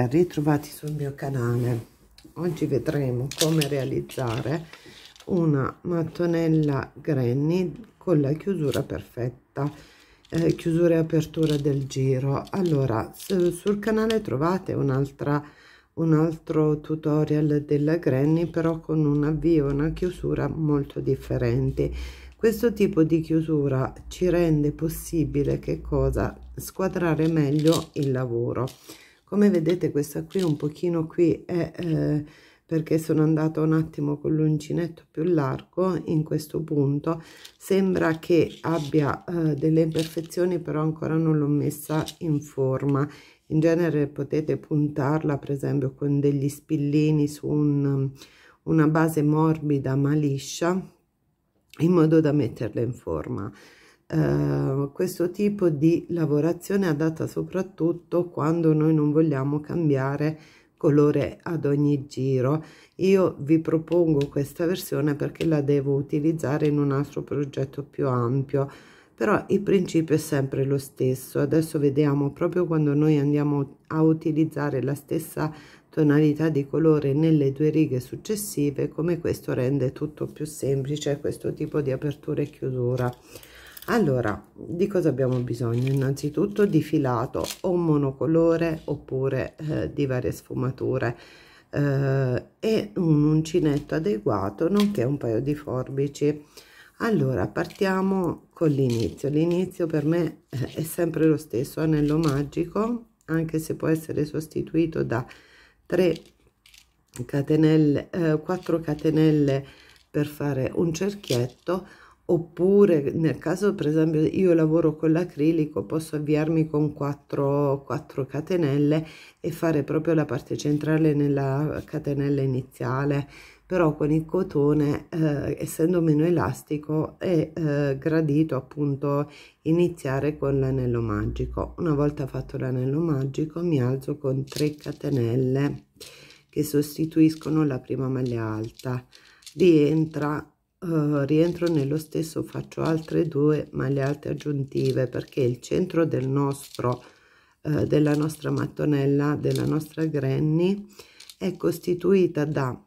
e eh, ritrovati sul mio canale oggi vedremo come realizzare una mattonella granny con la chiusura perfetta eh, chiusura e apertura del giro allora sul canale trovate un'altra un altro tutorial della granny però con un avvio e una chiusura molto differenti questo tipo di chiusura ci rende possibile che cosa squadrare meglio il lavoro come vedete questa qui un pochino qui è eh, perché sono andata un attimo con l'uncinetto più largo in questo punto sembra che abbia eh, delle imperfezioni però ancora non l'ho messa in forma in genere potete puntarla per esempio con degli spillini su un, una base morbida ma liscia in modo da metterla in forma eh, questo tipo di lavorazione è adatta soprattutto quando noi non vogliamo cambiare colore ad ogni giro io vi propongo questa versione perché la devo utilizzare in un altro progetto più ampio però il principio è sempre lo stesso adesso vediamo proprio quando noi andiamo a utilizzare la stessa tonalità di colore nelle due righe successive come questo rende tutto più semplice questo tipo di apertura e chiusura allora di cosa abbiamo bisogno innanzitutto di filato o monocolore oppure eh, di varie sfumature eh, e un uncinetto adeguato nonché un paio di forbici allora partiamo con l'inizio l'inizio per me eh, è sempre lo stesso anello magico anche se può essere sostituito da 3 catenelle eh, 4 catenelle per fare un cerchietto oppure nel caso per esempio io lavoro con l'acrilico posso avviarmi con 4, 4 catenelle e fare proprio la parte centrale nella catenella iniziale però con il cotone eh, essendo meno elastico è eh, gradito appunto iniziare con l'anello magico una volta fatto l'anello magico mi alzo con 3 catenelle che sostituiscono la prima maglia alta rientra eh, rientro nello stesso faccio altre due maglie alte aggiuntive perché il centro del nostro uh, della nostra mattonella della nostra granny è costituita da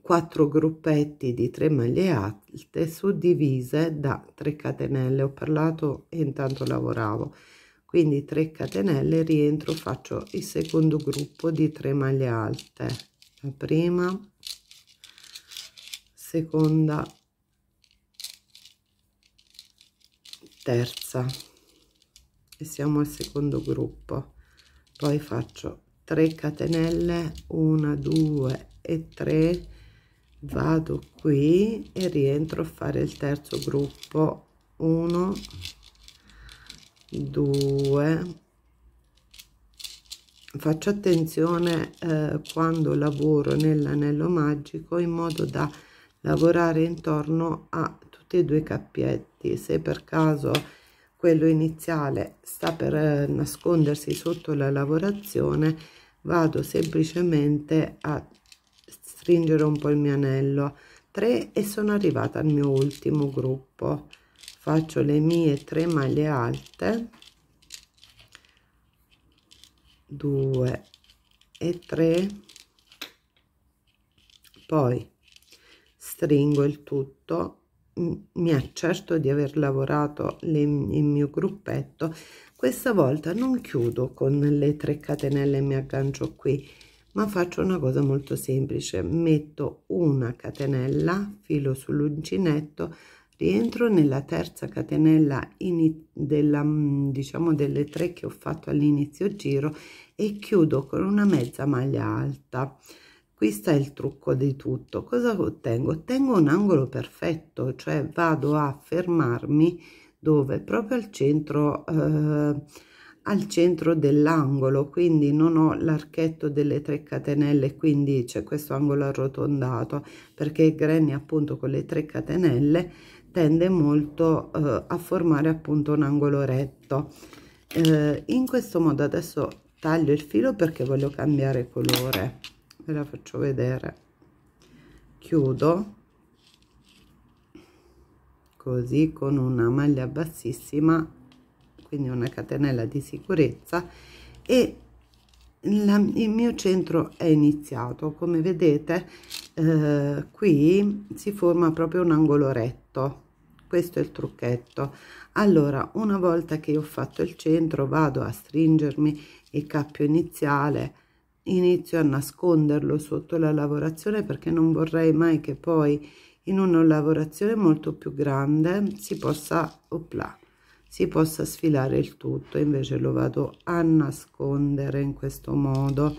quattro gruppetti di 3 maglie alte suddivise da 3 catenelle ho parlato e intanto lavoravo quindi 3 catenelle rientro faccio il secondo gruppo di 3 maglie alte la prima seconda terza e siamo al secondo gruppo poi faccio 3 catenelle 1 2 e 3 vado qui e rientro a fare il terzo gruppo 1 2 faccio attenzione eh, quando lavoro nell'anello magico in modo da lavorare intorno a tutti e due i cappietti se per caso quello iniziale sta per eh, nascondersi sotto la lavorazione vado semplicemente a stringere un po' il mio anello 3 e sono arrivata al mio ultimo gruppo faccio le mie 3 maglie alte 2 e 3 poi stringo il tutto mi accerto di aver lavorato le, il mio gruppetto questa volta non chiudo con le 3 catenelle e mi aggancio qui ma faccio una cosa molto semplice metto una catenella filo sull'uncinetto rientro nella terza catenella in, della, diciamo delle tre che ho fatto all'inizio giro e chiudo con una mezza maglia alta qui sta il trucco di tutto cosa ottengo ottengo un angolo perfetto cioè vado a fermarmi dove proprio al centro eh, al centro dell'angolo quindi non ho l'archetto delle 3 catenelle quindi c'è questo angolo arrotondato perché granny appunto con le 3 catenelle tende molto eh, a formare appunto un angolo retto eh, in questo modo adesso taglio il filo perché voglio cambiare colore ve la faccio vedere chiudo così con una maglia bassissima quindi una catenella di sicurezza e la, il mio centro è iniziato come vedete eh, qui si forma proprio un angolo retto questo è il trucchetto allora una volta che ho fatto il centro vado a stringermi il cappio iniziale inizio a nasconderlo sotto la lavorazione perché non vorrei mai che poi in una lavorazione molto più grande si possa, opla, si possa sfilare il tutto invece lo vado a nascondere in questo modo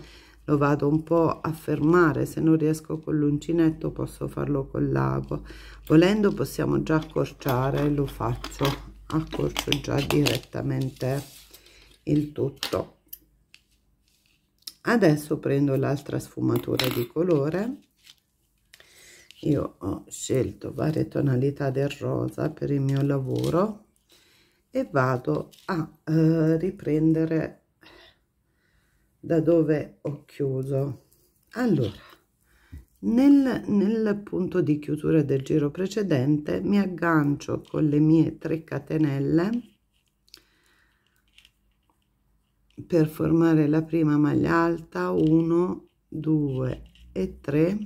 lo vado un po' a fermare se non riesco con l'uncinetto posso farlo con l'ago volendo possiamo già accorciare lo faccio accorcio già direttamente il tutto adesso prendo l'altra sfumatura di colore io ho scelto varie tonalità del rosa per il mio lavoro e vado a eh, riprendere da dove ho chiuso allora nel, nel punto di chiusura del giro precedente mi aggancio con le mie 3 catenelle per formare la prima maglia alta 1 2 e 3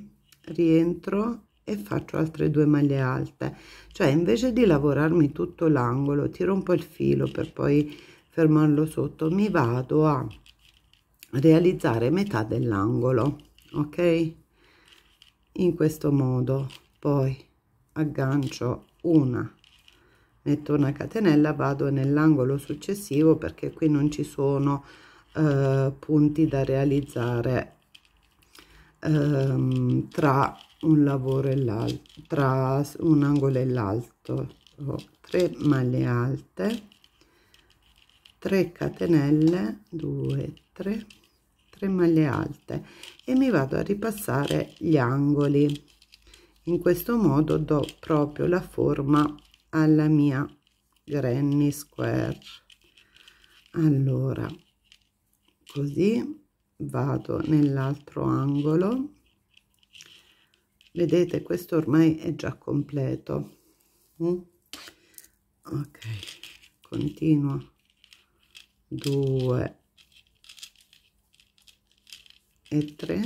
rientro e faccio altre due maglie alte cioè invece di lavorarmi tutto l'angolo tiro un po il filo per poi fermarlo sotto mi vado a realizzare metà dell'angolo ok in questo modo poi aggancio una metto una catenella vado nell'angolo successivo perché qui non ci sono eh, punti da realizzare ehm, tra un lavoro e l'altro tra un angolo e l'altro 3 maglie alte 3 catenelle 2 3 3 maglie alte e mi vado a ripassare gli angoli in questo modo do proprio la forma alla mia granny square allora così vado nell'altro angolo vedete questo ormai è già completo mm? ok continuo 2 e 3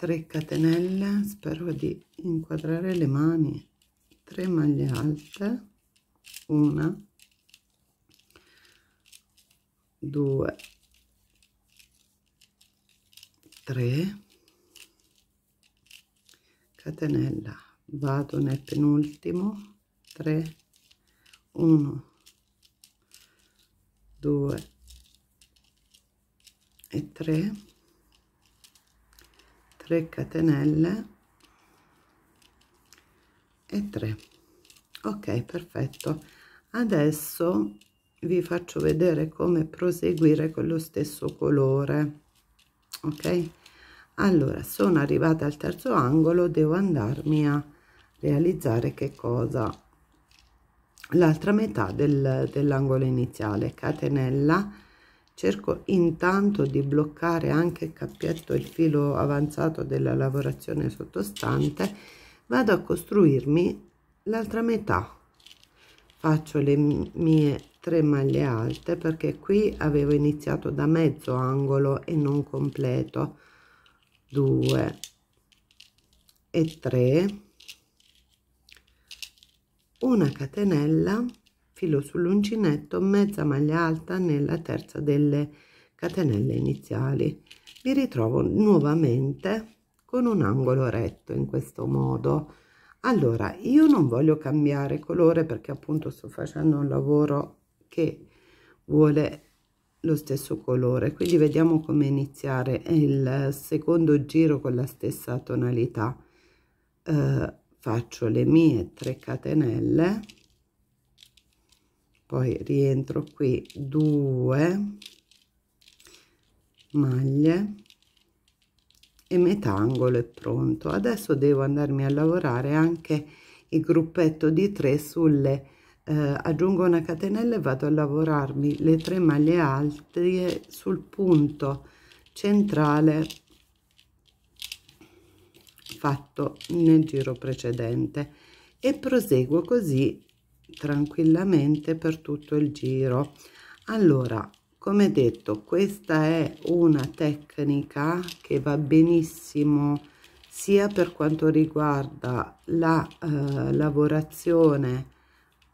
3 catenelle spero di inquadrare le mani 3 maglie alte una 2 3 catenella vado nel penultimo 3 1 2 e 3 3 catenelle e 3 ok perfetto adesso vi faccio vedere come proseguire con lo stesso colore ok allora sono arrivata al terzo angolo devo andarmi a realizzare che cosa l'altra metà del, dell'angolo iniziale catenella cerco intanto di bloccare anche il cappietto il filo avanzato della lavorazione sottostante vado a costruirmi l'altra metà faccio le mie tre maglie alte perché qui avevo iniziato da mezzo angolo e non completo 2 e 3 una catenella filo sull'uncinetto mezza maglia alta nella terza delle catenelle iniziali mi ritrovo nuovamente con un angolo retto in questo modo allora io non voglio cambiare colore perché appunto sto facendo un lavoro che vuole lo stesso colore quindi vediamo come iniziare il secondo giro con la stessa tonalità eh, faccio le mie 3 catenelle poi rientro qui 2 maglie e metà angolo è pronto adesso devo andarmi a lavorare anche il gruppetto di tre sulle eh, aggiungo una catenella e vado a lavorarmi le tre maglie alte sul punto centrale fatto nel giro precedente e proseguo così tranquillamente per tutto il giro allora come detto questa è una tecnica che va benissimo sia per quanto riguarda la eh, lavorazione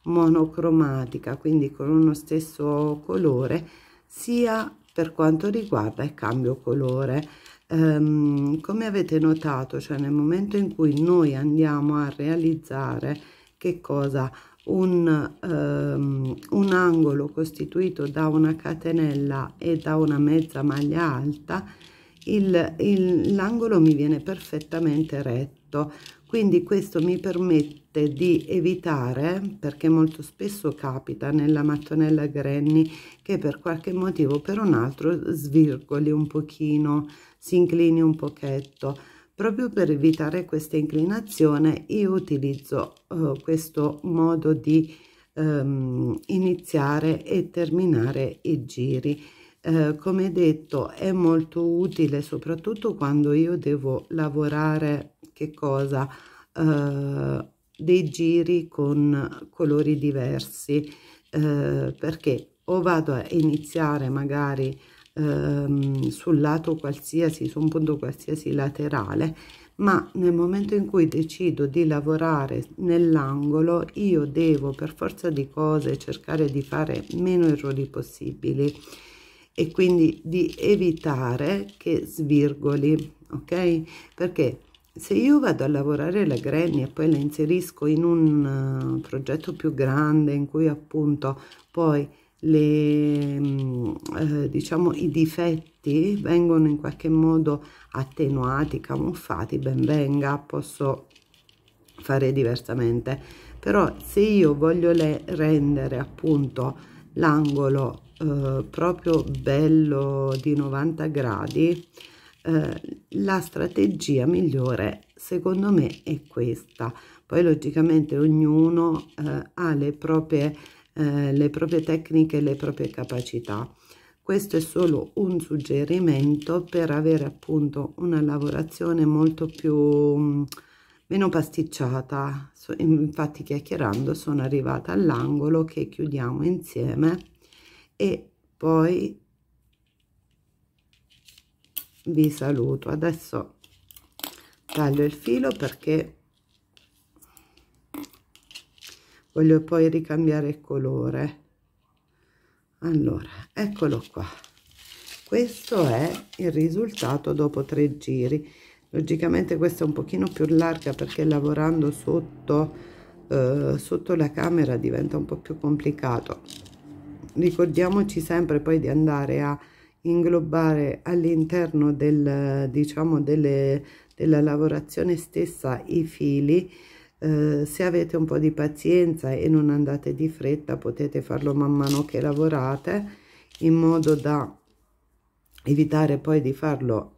monocromatica quindi con uno stesso colore sia per quanto riguarda il cambio colore ehm, come avete notato cioè nel momento in cui noi andiamo a realizzare che cosa un, um, un angolo costituito da una catenella e da una mezza maglia alta l'angolo mi viene perfettamente retto quindi questo mi permette di evitare perché molto spesso capita nella mattonella granny che per qualche motivo o per un altro svirgoli un pochino si inclini un pochetto Proprio per evitare questa inclinazione io utilizzo eh, questo modo di ehm, iniziare e terminare i giri. Eh, come detto è molto utile soprattutto quando io devo lavorare che cosa? Eh, dei giri con colori diversi eh, perché o vado a iniziare magari ehm, sul lato qualsiasi, su un punto qualsiasi laterale, ma nel momento in cui decido di lavorare nell'angolo io devo per forza di cose cercare di fare meno errori possibili e quindi di evitare che svirgoli ok perché se io vado a lavorare la granny e poi la inserisco in un uh, progetto più grande in cui appunto poi le, mm, eh, diciamo, i difetti vengono in qualche modo attenuati, camuffati, ben venga, posso fare diversamente. Però se io voglio le rendere appunto l'angolo eh, proprio bello di 90 gradi, eh, la strategia migliore secondo me è questa. Poi logicamente ognuno eh, ha le proprie eh, le proprie tecniche e le proprie capacità. Questo è solo un suggerimento per avere appunto una lavorazione molto più mm, meno pasticciata. Infatti chiacchierando sono arrivata all'angolo che chiudiamo insieme e poi vi saluto. Adesso taglio il filo perché voglio poi ricambiare il colore allora eccolo qua questo è il risultato dopo tre giri logicamente questa è un pochino più larga perché lavorando sotto eh, sotto la camera diventa un po più complicato ricordiamoci sempre poi di andare a inglobare all'interno del diciamo delle, della lavorazione stessa i fili eh, se avete un po' di pazienza e non andate di fretta potete farlo man mano che lavorate in modo da evitare poi di farlo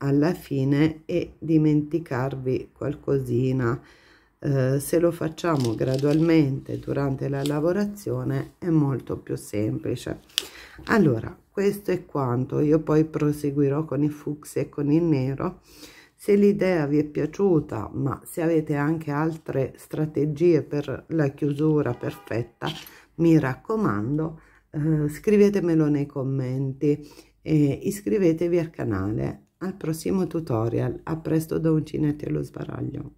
alla fine e dimenticarvi qualcosina eh, se lo facciamo gradualmente durante la lavorazione è molto più semplice allora questo è quanto io poi proseguirò con i fucsia e con il nero se l'idea vi è piaciuta ma se avete anche altre strategie per la chiusura perfetta mi raccomando eh, scrivetemelo nei commenti e iscrivetevi al canale al prossimo tutorial a presto da uncinetti allo sbaraglio